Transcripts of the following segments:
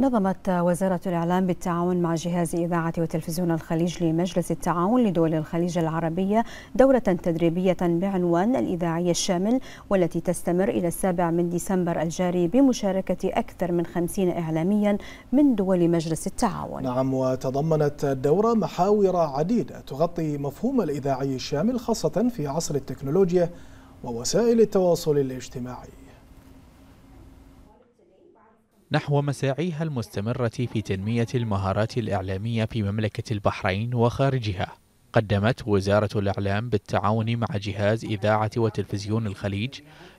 نظمت وزارة الإعلام بالتعاون مع جهاز إذاعة وتلفزيون الخليج لمجلس التعاون لدول الخليج العربية دورة تدريبية بعنوان الإذاعي الشامل والتي تستمر إلى السابع من ديسمبر الجاري بمشاركة أكثر من خمسين إعلاميا من دول مجلس التعاون نعم وتضمنت الدورة محاور عديدة تغطي مفهوم الإذاعي الشامل خاصة في عصر التكنولوجيا ووسائل التواصل الاجتماعي نحو مساعيها المستمرة في تنمية المهارات الإعلامية في مملكة البحرين وخارجها. قدمت وزارة الإعلام بالتعاون مع جهاز إذاعة وتلفزيون الخليج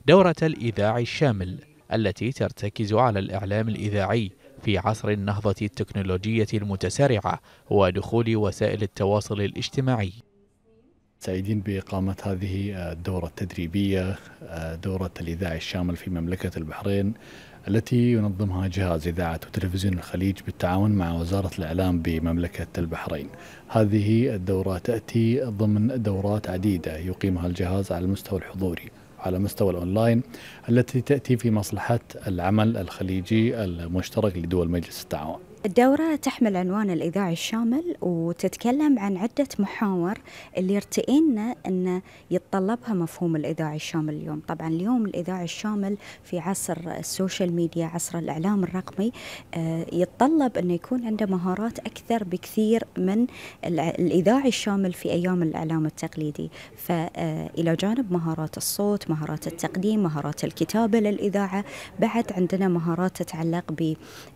دورة الإذاعي الشامل التي ترتكز على الإعلام الإذاعي في عصر النهضة التكنولوجية المتسارعة ودخول وسائل التواصل الاجتماعي. سعيدين بإقامة هذه الدورة التدريبية دورة الإذاعي الشامل في مملكة البحرين التي ينظمها جهاز إذاعة وتلفزيون الخليج بالتعاون مع وزارة الإعلام بمملكة البحرين هذه الدورة تأتي ضمن دورات عديدة يقيمها الجهاز على المستوى الحضوري على مستوى الأونلاين التي تأتي في مصلحة العمل الخليجي المشترك لدول مجلس التعاون الدورة تحمل عنوان الإذاعي الشامل وتتكلم عن عدة محاور اللي ارتئينا أن يتطلبها مفهوم الإذاعي الشامل اليوم طبعا اليوم الإذاعي الشامل في عصر السوشيال ميديا عصر الإعلام الرقمي آه، يتطلب أنه يكون عنده مهارات أكثر بكثير من الإذاعي الشامل في أيام الإعلام التقليدي فإلى آه، جانب مهارات الصوت مهارات التقديم مهارات الكتابة للإذاعة بعد عندنا مهارات تتعلق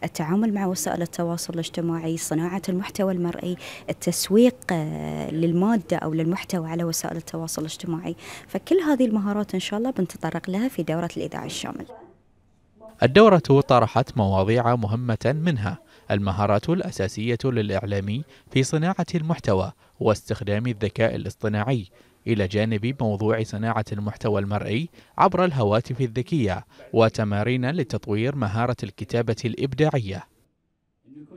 بالتعامل مع وسائل التواصل الاجتماعي صناعة المحتوى المرئي التسويق آه، للمادة أو للمحتوى على وسائل التواصل الاجتماعي فكل هذه المهارات إن شاء الله بنتطرق لها في دورة الإذاعة الشامل الدورة طرحت مواضيع مهمة منها المهارات الأساسية للإعلامي في صناعة المحتوى واستخدام الذكاء الاصطناعي إلى جانب موضوع صناعة المحتوى المرئي عبر الهواتف الذكية وتمارين لتطوير مهارة الكتابة الإبداعية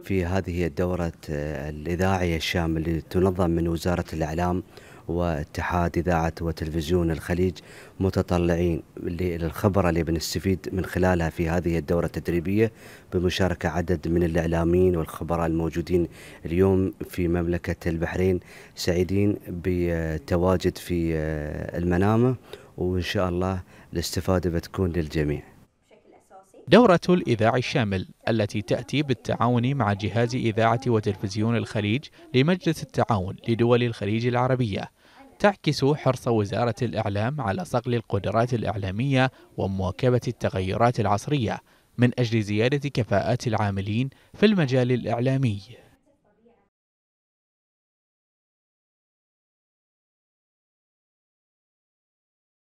في هذه الدورة آه، الإذاعية الشاملة اللي تنظم من وزارة الإعلام واتحاد إذاعة وتلفزيون الخليج متطلعين للخبرة اللي بنستفيد من خلالها في هذه الدورة التدريبية بمشاركة عدد من الإعلاميين والخبراء الموجودين اليوم في مملكة البحرين سعيدين بتواجد في آه، المنامة وإن شاء الله الاستفادة بتكون للجميع دورة الإذاعي الشامل التي تأتي بالتعاون مع جهاز إذاعة وتلفزيون الخليج لمجلس التعاون لدول الخليج العربية تعكس حرص وزارة الإعلام على صقل القدرات الإعلامية ومواكبة التغيرات العصرية من أجل زيادة كفاءات العاملين في المجال الإعلامي